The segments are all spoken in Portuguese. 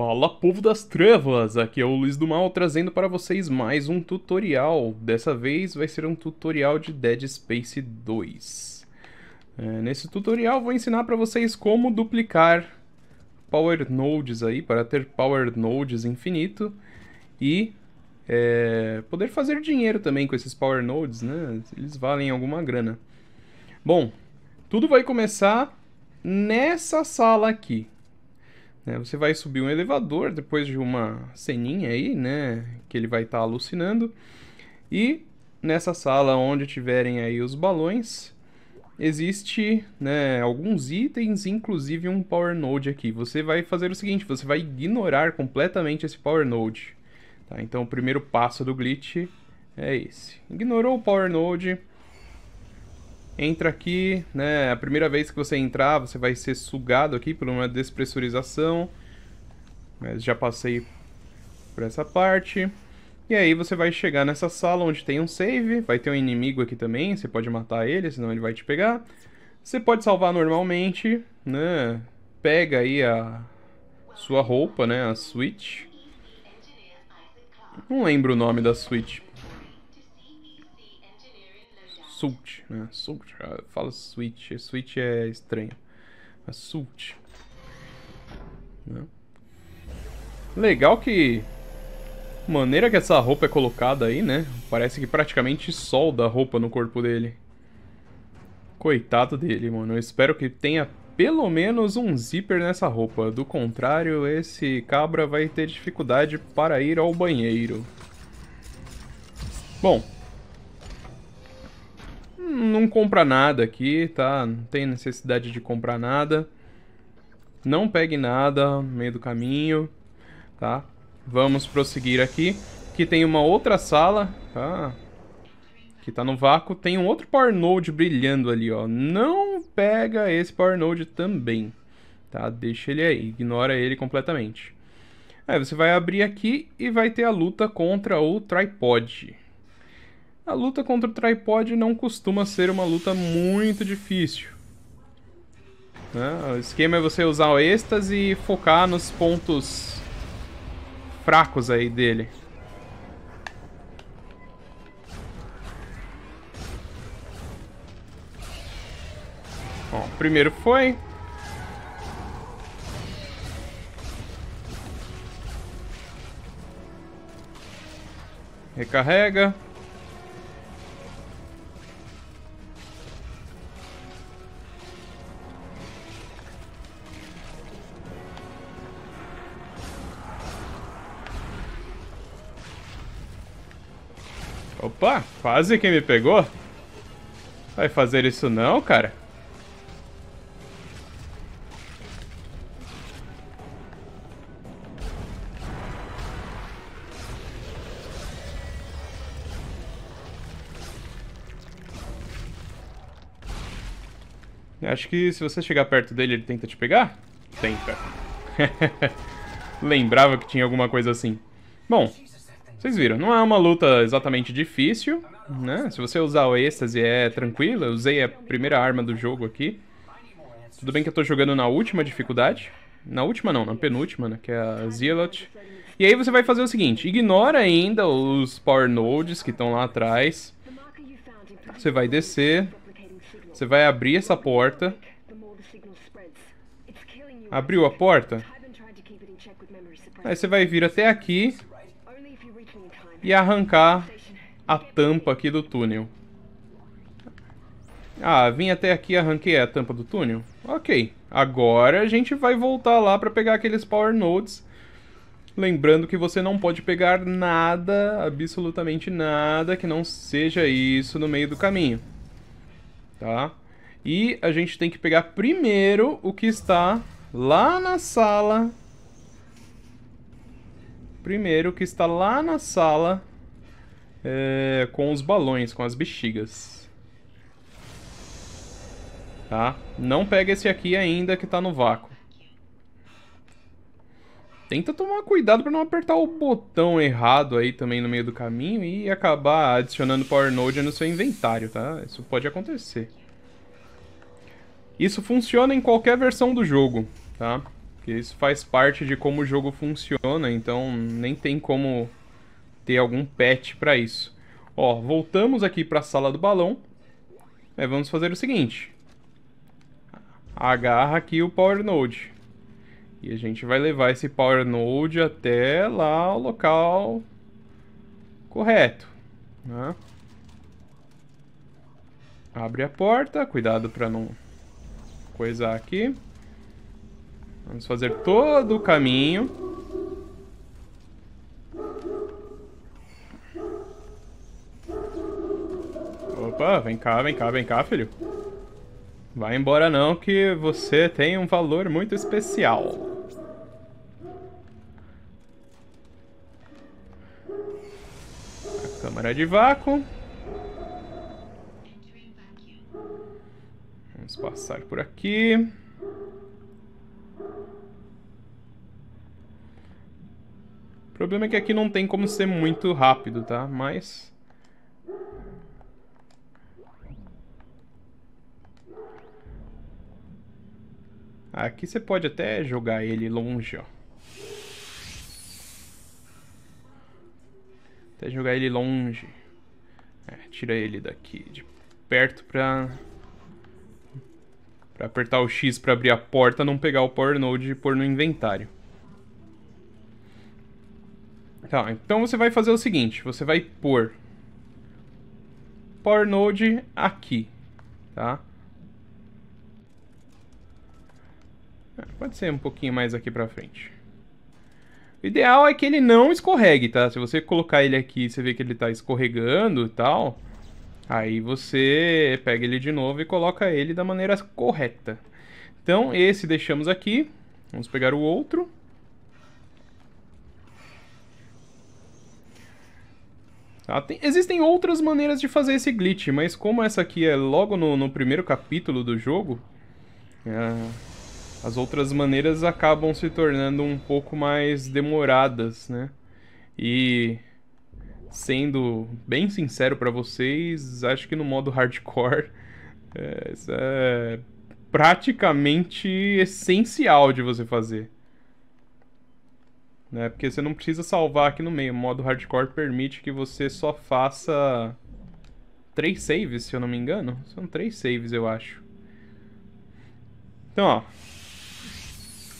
Fala povo das trevas, aqui é o Luiz do Mal trazendo para vocês mais um tutorial. Dessa vez vai ser um tutorial de Dead Space 2. É, nesse tutorial vou ensinar para vocês como duplicar Power Nodes aí, para ter Power Nodes infinito e é, poder fazer dinheiro também com esses Power Nodes, né? Eles valem alguma grana. Bom, tudo vai começar nessa sala aqui. Né? Você vai subir um elevador depois de uma ceninha aí, né? Que ele vai estar tá alucinando. E nessa sala onde tiverem aí os balões, existe né, alguns itens, inclusive um Power Node aqui. Você vai fazer o seguinte, você vai ignorar completamente esse Power Node. Tá? Então o primeiro passo do glitch é esse. Ignorou o Power Node, Entra aqui, né? A primeira vez que você entrar, você vai ser sugado aqui por uma despressurização. Mas já passei por essa parte. E aí você vai chegar nessa sala onde tem um save, vai ter um inimigo aqui também, você pode matar ele, senão ele vai te pegar. Você pode salvar normalmente, né? Pega aí a sua roupa, né? A Switch. Não lembro o nome da Switch. Sult, né? Sult, ah, fala Switch, Switch é estranho. Mas Sult. Né? Legal que... Maneira que essa roupa é colocada aí, né? Parece que praticamente solda a roupa no corpo dele. Coitado dele, mano. Eu espero que tenha pelo menos um zíper nessa roupa. Do contrário, esse cabra vai ter dificuldade para ir ao banheiro. Bom, não compra nada aqui, tá? Não tem necessidade de comprar nada. Não pegue nada no meio do caminho, tá? Vamos prosseguir aqui, que tem uma outra sala, tá? Que tá no vácuo. Tem um outro Power Node brilhando ali, ó. Não pega esse Power Node também, tá? Deixa ele aí, ignora ele completamente. Aí você vai abrir aqui e vai ter a luta contra o Tripod, a luta contra o tripod não costuma ser uma luta muito difícil. Né? O esquema é você usar o êxtase e focar nos pontos fracos aí dele. Bom, primeiro foi. Recarrega. Opa, quase que me pegou. Vai fazer isso não, cara? Acho que se você chegar perto dele, ele tenta te pegar? Tenta. Lembrava que tinha alguma coisa assim. Bom, vocês viram, não é uma luta exatamente difícil, né? Se você usar o êxtase é tranquila, eu usei a primeira arma do jogo aqui. Tudo bem que eu tô jogando na última dificuldade. Na última não, na penúltima, né? Que é a Zealot. E aí você vai fazer o seguinte, ignora ainda os Power Nodes que estão lá atrás. Você vai descer, você vai abrir essa porta. Abriu a porta? Aí você vai vir até aqui, e arrancar a tampa aqui do túnel. Ah, vim até aqui e arranquei a tampa do túnel? Ok. Agora a gente vai voltar lá para pegar aqueles Power Nodes. Lembrando que você não pode pegar nada, absolutamente nada, que não seja isso no meio do caminho. Tá? E a gente tem que pegar primeiro o que está lá na sala primeiro, que está lá na sala é, com os balões, com as bexigas. Tá? Não pega esse aqui ainda que está no vácuo. Tenta tomar cuidado para não apertar o botão errado aí também no meio do caminho e acabar adicionando Power Node no seu inventário, tá? Isso pode acontecer. Isso funciona em qualquer versão do jogo, tá? isso faz parte de como o jogo funciona, então nem tem como ter algum patch para isso. Ó, voltamos aqui para a sala do balão. É, vamos fazer o seguinte. Agarra aqui o Power Node. E a gente vai levar esse Power Node até lá o local correto. Né? Abre a porta, cuidado para não coisar aqui. Vamos fazer todo o caminho. Opa, vem cá, vem cá, vem cá, filho. Vai embora não, que você tem um valor muito especial. A câmara de vácuo. Vamos passar por aqui. O problema é que aqui não tem como ser muito rápido, tá? Mas... Aqui você pode até jogar ele longe, ó. Até jogar ele longe. É, tira ele daqui de perto pra... Pra apertar o X pra abrir a porta, não pegar o Power Node e pôr no inventário. Tá, então você vai fazer o seguinte, você vai pôr Power Node aqui, tá? Ah, pode ser um pouquinho mais aqui pra frente. O ideal é que ele não escorregue, tá? Se você colocar ele aqui e você vê que ele tá escorregando e tal, aí você pega ele de novo e coloca ele da maneira correta. Então, esse deixamos aqui. Vamos pegar o outro. Tá? Tem, existem outras maneiras de fazer esse glitch, mas como essa aqui é logo no, no primeiro capítulo do jogo, é, as outras maneiras acabam se tornando um pouco mais demoradas, né? E sendo bem sincero para vocês, acho que no modo hardcore é, isso é praticamente essencial de você fazer. Né? Porque você não precisa salvar aqui no meio. O modo hardcore permite que você só faça três saves, se eu não me engano. São três saves, eu acho. Então, ó.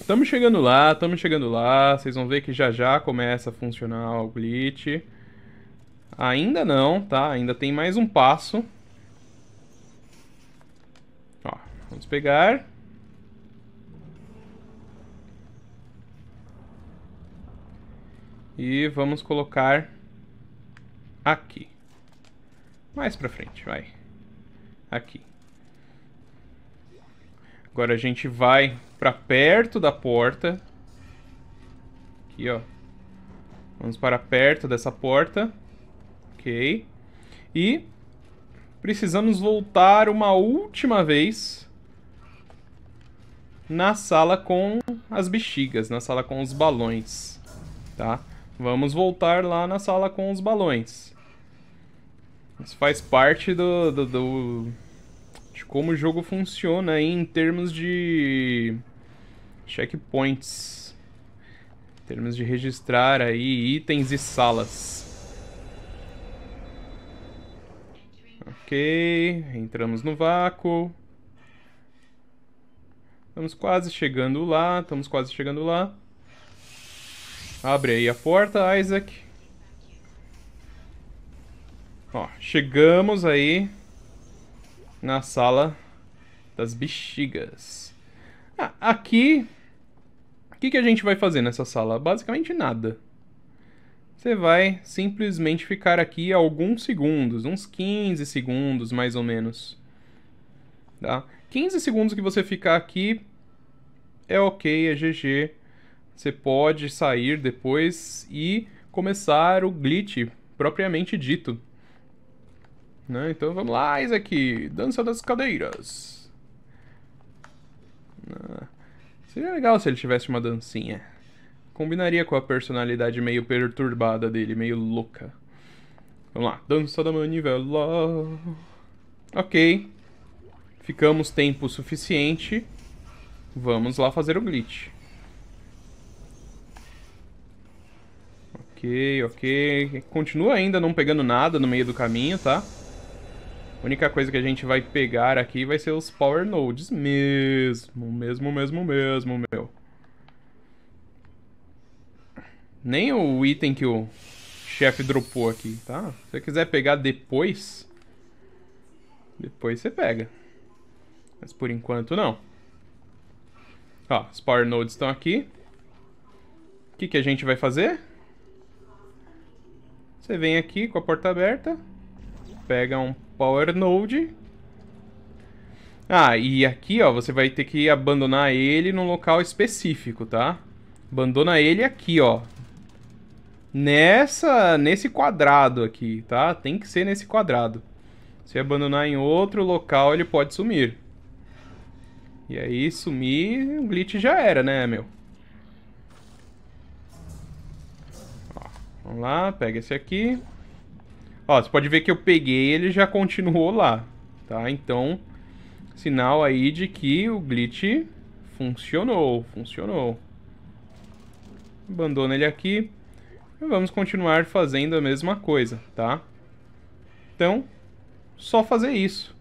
Estamos chegando lá, estamos chegando lá. Vocês vão ver que já já começa a funcionar o glitch. Ainda não, tá? Ainda tem mais um passo. Ó, vamos pegar. E vamos colocar aqui. Mais pra frente, vai. Aqui. Agora a gente vai pra perto da porta. Aqui, ó. Vamos para perto dessa porta. Ok. E precisamos voltar uma última vez na sala com as bexigas, na sala com os balões, tá? Tá? Vamos voltar lá na sala com os balões. Isso faz parte do, do, do de como o jogo funciona em termos de checkpoints. Em termos de registrar aí itens e salas. Ok, entramos no vácuo. Estamos quase chegando lá, estamos quase chegando lá. Abre aí a porta, Isaac. Ó, chegamos aí na sala das bexigas. Ah, aqui, o que, que a gente vai fazer nessa sala? Basicamente nada. Você vai simplesmente ficar aqui alguns segundos, uns 15 segundos mais ou menos. Tá? 15 segundos que você ficar aqui é ok, é GG você pode sair depois e começar o glitch propriamente dito. Né? Então vamos lá, Isaac, dança das cadeiras. Ah, seria legal se ele tivesse uma dancinha. Combinaria com a personalidade meio perturbada dele, meio louca. Vamos lá, dança da manivela. Ok, ficamos tempo suficiente. Vamos lá fazer o glitch. Ok, ok. Continua ainda não pegando nada no meio do caminho, tá? A única coisa que a gente vai pegar aqui vai ser os Power Nodes mesmo, mesmo, mesmo, mesmo, meu. Nem o item que o chefe dropou aqui, tá? Se você quiser pegar depois, depois você pega. Mas por enquanto não. Ó, os Power Nodes estão aqui. O que, que a gente vai fazer? Você vem aqui com a porta aberta, pega um Power Node. Ah, e aqui, ó, você vai ter que abandonar ele num local específico, tá? Abandona ele aqui, ó. Nessa, nesse quadrado aqui, tá? Tem que ser nesse quadrado. Se abandonar em outro local, ele pode sumir. E aí, sumir, o glitch já era, né, meu? Vamos lá, pega esse aqui. Ó, você pode ver que eu peguei ele já continuou lá, tá? Então, sinal aí de que o glitch funcionou, funcionou. Abandona ele aqui. E vamos continuar fazendo a mesma coisa, tá? Então, só fazer isso.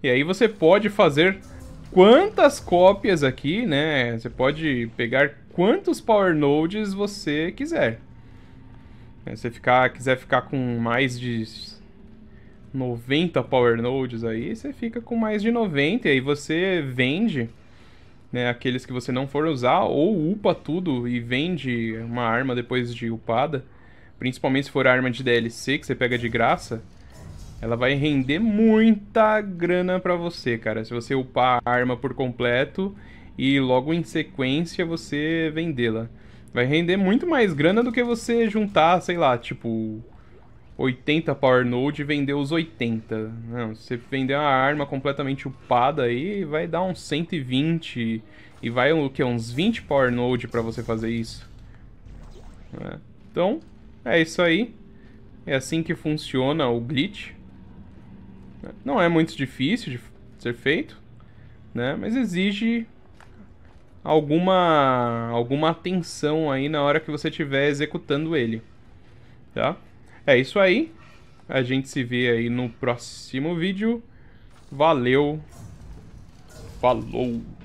E aí você pode fazer quantas cópias aqui, né? Você pode pegar quantos Power Nodes você quiser. É, se você ficar, quiser ficar com mais de 90 Power Nodes aí, você fica com mais de 90 e aí você vende né, aqueles que você não for usar ou upa tudo e vende uma arma depois de upada. Principalmente se for arma de DLC que você pega de graça, ela vai render muita grana para você, cara. Se você upar a arma por completo e logo em sequência você vendê-la. Vai render muito mais grana do que você juntar, sei lá, tipo 80 Power Node e vender os 80. Não, se você vender uma arma completamente upada aí, vai dar uns 120 e vai o que uns 20 Power Node para você fazer isso. É. Então, é isso aí. É assim que funciona o glitch. Não é muito difícil de ser feito, né? Mas exige alguma alguma atenção aí na hora que você estiver executando ele, tá? É isso aí. A gente se vê aí no próximo vídeo. Valeu. Falou.